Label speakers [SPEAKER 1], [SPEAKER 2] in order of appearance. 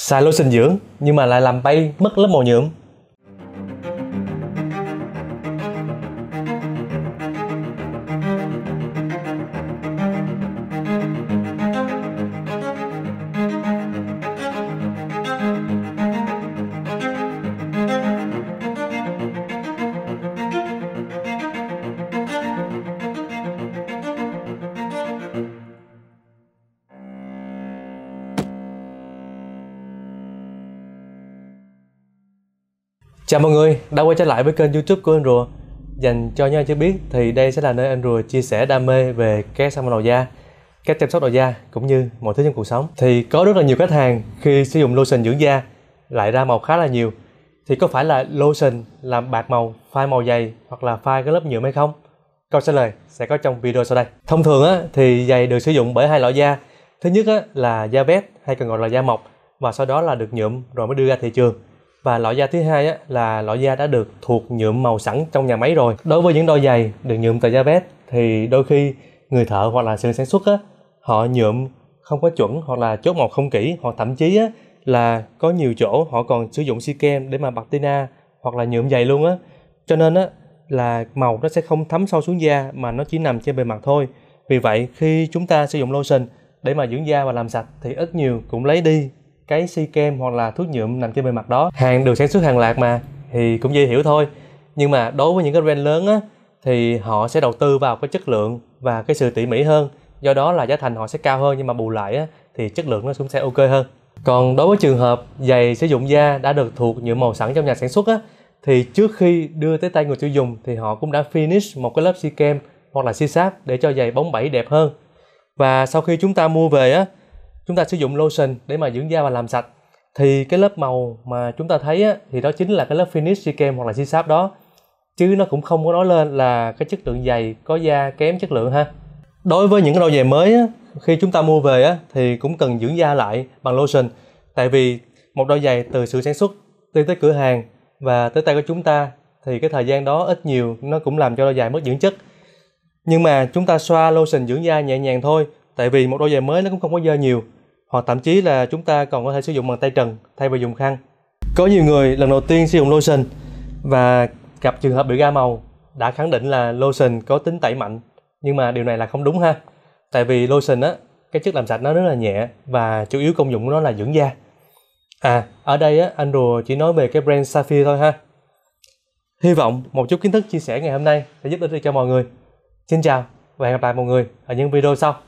[SPEAKER 1] xài lotion dưỡng nhưng mà lại làm bay mất lớp màu nhuộm Chào mọi người đã quay trở lại với kênh youtube của Rùa Dành cho những ai chưa biết thì đây sẽ là nơi Rùa chia sẻ đam mê về cách các xăm đầu da Cách chăm sóc đầu da cũng như mọi thứ trong cuộc sống Thì có rất là nhiều khách hàng khi sử dụng lotion dưỡng da lại ra màu khá là nhiều Thì có phải là lotion làm bạc màu, phai màu dày hoặc là phai cái lớp nhựa hay không? Câu trả lời sẽ có trong video sau đây Thông thường á, thì dày được sử dụng bởi hai loại da Thứ nhất á, là da vét hay còn gọi là da mọc và sau đó là được nhuộm rồi mới đưa ra thị trường và loại da thứ hai á, là loại da đã được thuộc nhuộm màu sẵn trong nhà máy rồi đối với những đôi giày được nhuộm từ da vét thì đôi khi người thợ hoặc là xưởng sản xuất á, họ nhuộm không có chuẩn hoặc là chốt màu không kỹ hoặc thậm chí á, là có nhiều chỗ họ còn sử dụng si kem để mà bạc tina hoặc là nhuộm giày luôn á cho nên á là màu nó sẽ không thấm sâu xuống da mà nó chỉ nằm trên bề mặt thôi vì vậy khi chúng ta sử dụng lotion để mà dưỡng da và làm sạch thì ít nhiều cũng lấy đi cái si kem hoặc là thuốc nhuộm nằm trên bề mặt đó hàng được sản xuất hàng loạt mà thì cũng dễ hiểu thôi nhưng mà đối với những cái brand lớn á thì họ sẽ đầu tư vào cái chất lượng và cái sự tỉ mỉ hơn do đó là giá thành họ sẽ cao hơn nhưng mà bù lại á, thì chất lượng nó cũng sẽ ok hơn còn đối với trường hợp giày sử dụng da đã được thuộc những màu sẵn trong nhà sản xuất á, thì trước khi đưa tới tay người tiêu dùng thì họ cũng đã finish một cái lớp si kem hoặc là si sáp để cho giày bóng bẩy đẹp hơn và sau khi chúng ta mua về á, chúng ta sử dụng lotion để mà dưỡng da và làm sạch thì cái lớp màu mà chúng ta thấy á, thì đó chính là cái lớp finish si kem hoặc là si sáp đó chứ nó cũng không có nói lên là cái chất lượng giày có da kém chất lượng ha đối với những cái đôi giày mới á, khi chúng ta mua về á, thì cũng cần dưỡng da lại bằng lotion tại vì một đôi giày từ sự sản xuất đi tới cửa hàng và tới tay của chúng ta thì cái thời gian đó ít nhiều nó cũng làm cho đôi giày mất dưỡng chất nhưng mà chúng ta xoa lotion dưỡng da nhẹ nhàng thôi tại vì một đôi giày mới nó cũng không có dơ nhiều hoặc thậm chí là chúng ta còn có thể sử dụng bằng tay trần thay vì dùng khăn có nhiều người lần đầu tiên sử dụng lotion và gặp trường hợp bị ga màu đã khẳng định là lotion có tính tẩy mạnh nhưng mà điều này là không đúng ha tại vì lotion á cái chất làm sạch nó rất là nhẹ và chủ yếu công dụng của nó là dưỡng da à ở đây á anh rùa chỉ nói về cái brand sapphire thôi ha hy vọng một chút kiến thức chia sẻ ngày hôm nay sẽ giúp ích được cho mọi người xin chào và hẹn gặp lại mọi người ở những video sau